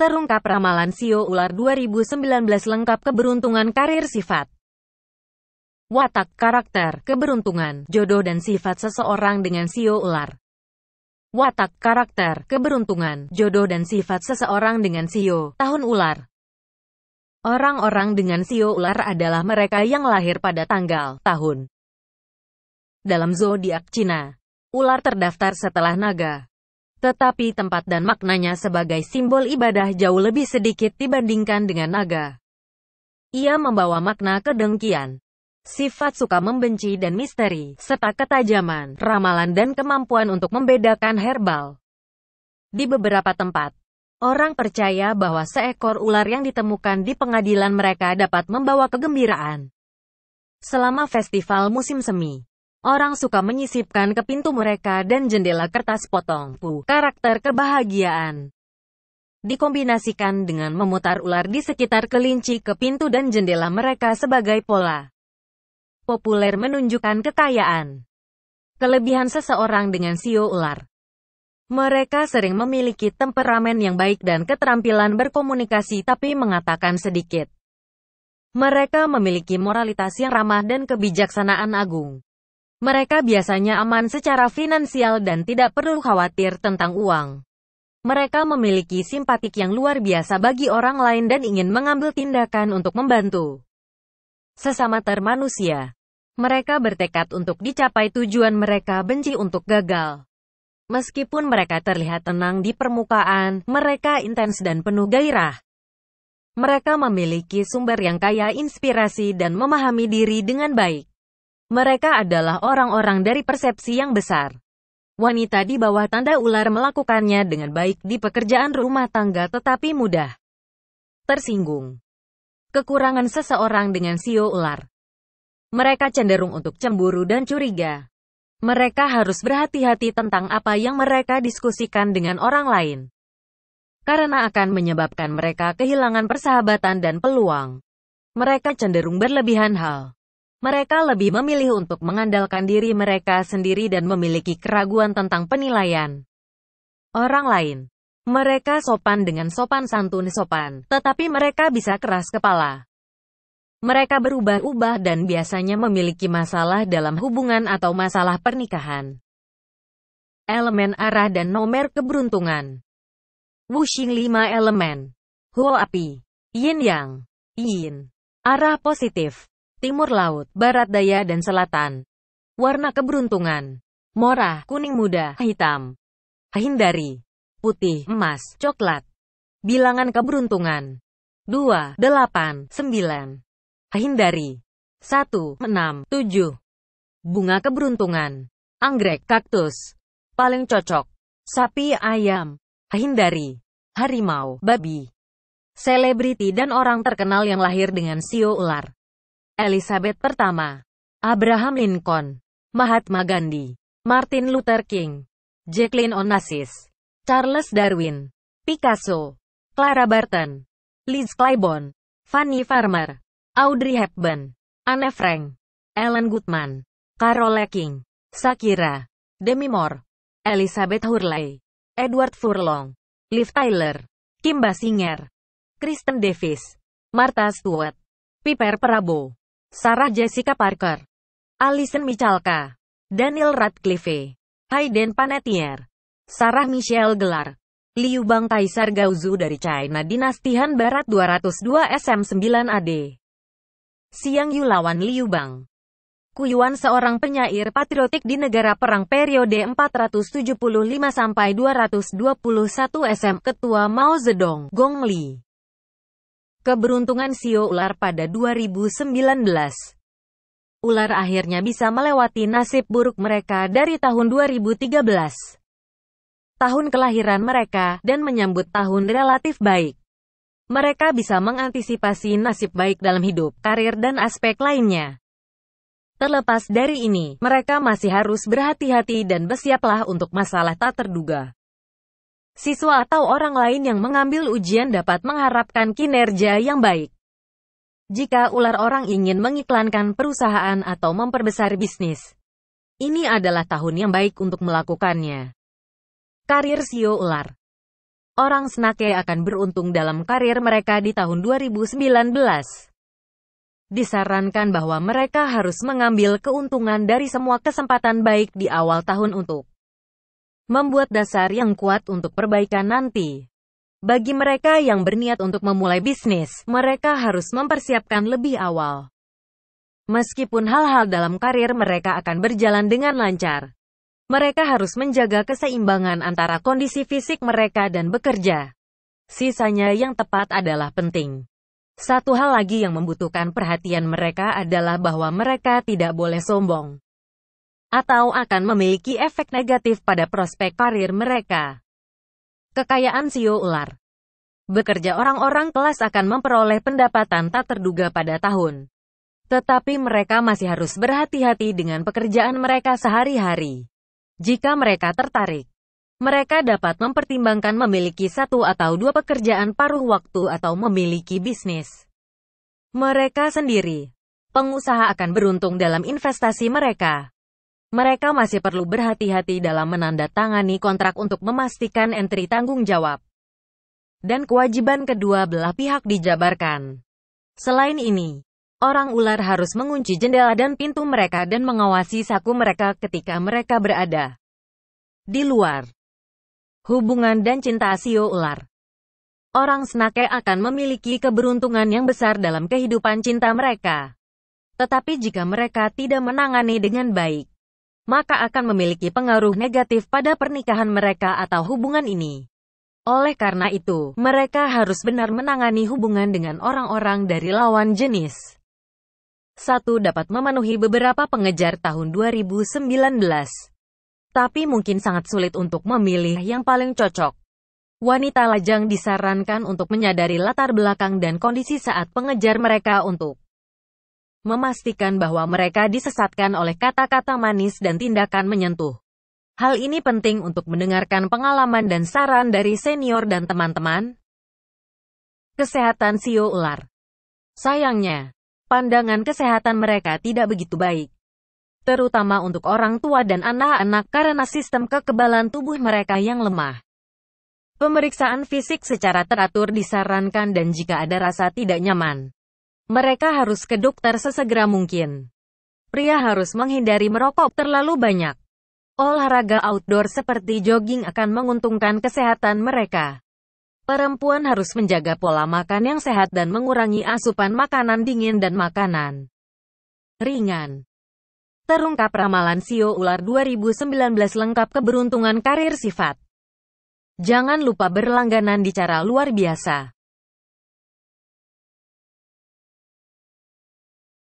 Terungkap ramalan Sio e Ular 2019 lengkap keberuntungan karir sifat. Watak karakter, keberuntungan, jodoh dan sifat seseorang dengan Sio e Ular. Watak karakter, keberuntungan, jodoh dan sifat seseorang dengan Sio, e tahun ular. Orang-orang dengan Sio Ular adalah mereka yang lahir pada tanggal, tahun. Dalam zodiak Cina, ular terdaftar setelah naga tetapi tempat dan maknanya sebagai simbol ibadah jauh lebih sedikit dibandingkan dengan naga. Ia membawa makna kedengkian, sifat suka membenci dan misteri, serta ketajaman, ramalan dan kemampuan untuk membedakan herbal. Di beberapa tempat, orang percaya bahwa seekor ular yang ditemukan di pengadilan mereka dapat membawa kegembiraan. Selama festival musim semi, Orang suka menyisipkan ke pintu mereka dan jendela kertas potong. Pu, karakter kebahagiaan. Dikombinasikan dengan memutar ular di sekitar kelinci ke pintu dan jendela mereka sebagai pola. Populer menunjukkan kekayaan. Kelebihan seseorang dengan sio ular. Mereka sering memiliki temperamen yang baik dan keterampilan berkomunikasi tapi mengatakan sedikit. Mereka memiliki moralitas yang ramah dan kebijaksanaan agung. Mereka biasanya aman secara finansial dan tidak perlu khawatir tentang uang. Mereka memiliki simpatik yang luar biasa bagi orang lain dan ingin mengambil tindakan untuk membantu sesama termanusia. Mereka bertekad untuk dicapai tujuan mereka benci untuk gagal. Meskipun mereka terlihat tenang di permukaan, mereka intens dan penuh gairah. Mereka memiliki sumber yang kaya inspirasi dan memahami diri dengan baik. Mereka adalah orang-orang dari persepsi yang besar. Wanita di bawah tanda ular melakukannya dengan baik di pekerjaan rumah tangga tetapi mudah tersinggung. Kekurangan seseorang dengan sio ular. Mereka cenderung untuk cemburu dan curiga. Mereka harus berhati-hati tentang apa yang mereka diskusikan dengan orang lain karena akan menyebabkan mereka kehilangan persahabatan dan peluang. Mereka cenderung berlebihan hal mereka lebih memilih untuk mengandalkan diri mereka sendiri dan memiliki keraguan tentang penilaian orang lain. Mereka sopan dengan sopan santun sopan, tetapi mereka bisa keras kepala. Mereka berubah-ubah dan biasanya memiliki masalah dalam hubungan atau masalah pernikahan. Elemen arah dan nomor keberuntungan. Wuxing 5 elemen. Huo api. Yin yang. Yin. Arah positif timur laut, barat daya dan selatan. Warna keberuntungan. Mora, kuning muda, hitam. Hindari. Putih, emas, coklat. Bilangan keberuntungan. 2, 8, 9. Hindari. 1, 6, 7. Bunga keberuntungan. Anggrek, kaktus. Paling cocok. Sapi, ayam. Hindari. Harimau, babi. Selebriti dan orang terkenal yang lahir dengan sio ular. Elizabeth I, Abraham Lincoln, Mahatma Gandhi, Martin Luther King, Jacqueline Onassis, Charles Darwin, Picasso, Clara Barton, Liz Claiborne, Fanny Farmer, Audrey Hepburn, Anne Frank, Ellen Goodman, Carole King, Shakira, Demi Moore, Elizabeth Hurley, Edward Furlong, Liv Tyler, Kim Basinger, Kristen Davis, Martha Stewart, Piper Prabowo. Sarah Jessica Parker, Alison Michalka, Daniel Radcliffe, Hayden Panettiere, Sarah Michelle Gelar, Liu Bang Kaisar Gaozu dari China Dinasti Han Barat 202 SM9 AD. Siang Yu lawan Liu Bang. Kuyuan seorang penyair patriotik di negara perang periode 475 221 SM Ketua Mao Zedong, Gong Li. Keberuntungan sio ular pada 2019. Ular akhirnya bisa melewati nasib buruk mereka dari tahun 2013. Tahun kelahiran mereka, dan menyambut tahun relatif baik. Mereka bisa mengantisipasi nasib baik dalam hidup, karir dan aspek lainnya. Terlepas dari ini, mereka masih harus berhati-hati dan bersiaplah untuk masalah tak terduga siswa atau orang lain yang mengambil ujian dapat mengharapkan kinerja yang baik. Jika ular orang ingin mengiklankan perusahaan atau memperbesar bisnis, ini adalah tahun yang baik untuk melakukannya. Karir Sio e Ular Orang Senake akan beruntung dalam karir mereka di tahun 2019 disarankan bahwa mereka harus mengambil keuntungan dari semua kesempatan baik di awal tahun untuk membuat dasar yang kuat untuk perbaikan nanti. Bagi mereka yang berniat untuk memulai bisnis, mereka harus mempersiapkan lebih awal. Meskipun hal-hal dalam karir mereka akan berjalan dengan lancar, mereka harus menjaga keseimbangan antara kondisi fisik mereka dan bekerja. Sisanya yang tepat adalah penting. Satu hal lagi yang membutuhkan perhatian mereka adalah bahwa mereka tidak boleh sombong atau akan memiliki efek negatif pada prospek karir mereka. Kekayaan CEO Ular Bekerja orang-orang kelas akan memperoleh pendapatan tak terduga pada tahun. Tetapi mereka masih harus berhati-hati dengan pekerjaan mereka sehari-hari. Jika mereka tertarik, mereka dapat mempertimbangkan memiliki satu atau dua pekerjaan paruh waktu atau memiliki bisnis. Mereka sendiri, pengusaha akan beruntung dalam investasi mereka. Mereka masih perlu berhati-hati dalam menandatangani kontrak untuk memastikan entry tanggung jawab dan kewajiban kedua belah pihak dijabarkan. Selain ini, orang ular harus mengunci jendela dan pintu mereka dan mengawasi saku mereka ketika mereka berada di luar. Hubungan dan cinta sio ular. Orang senake akan memiliki keberuntungan yang besar dalam kehidupan cinta mereka. Tetapi jika mereka tidak menangani dengan baik, maka akan memiliki pengaruh negatif pada pernikahan mereka atau hubungan ini. Oleh karena itu, mereka harus benar menangani hubungan dengan orang-orang dari lawan jenis. Satu dapat memenuhi beberapa pengejar tahun 2019. Tapi mungkin sangat sulit untuk memilih yang paling cocok. Wanita lajang disarankan untuk menyadari latar belakang dan kondisi saat pengejar mereka untuk memastikan bahwa mereka disesatkan oleh kata-kata manis dan tindakan menyentuh. Hal ini penting untuk mendengarkan pengalaman dan saran dari senior dan teman-teman. Kesehatan sio ular. Sayangnya, pandangan kesehatan mereka tidak begitu baik. Terutama untuk orang tua dan anak-anak karena sistem kekebalan tubuh mereka yang lemah. Pemeriksaan fisik secara teratur disarankan dan jika ada rasa tidak nyaman, mereka harus ke dokter sesegera mungkin. Pria harus menghindari merokok terlalu banyak. Olahraga outdoor seperti jogging akan menguntungkan kesehatan mereka. Perempuan harus menjaga pola makan yang sehat dan mengurangi asupan makanan dingin dan makanan ringan. Terungkap ramalan Sio e Ular 2019 lengkap keberuntungan karir sifat. Jangan lupa berlangganan di cara luar biasa.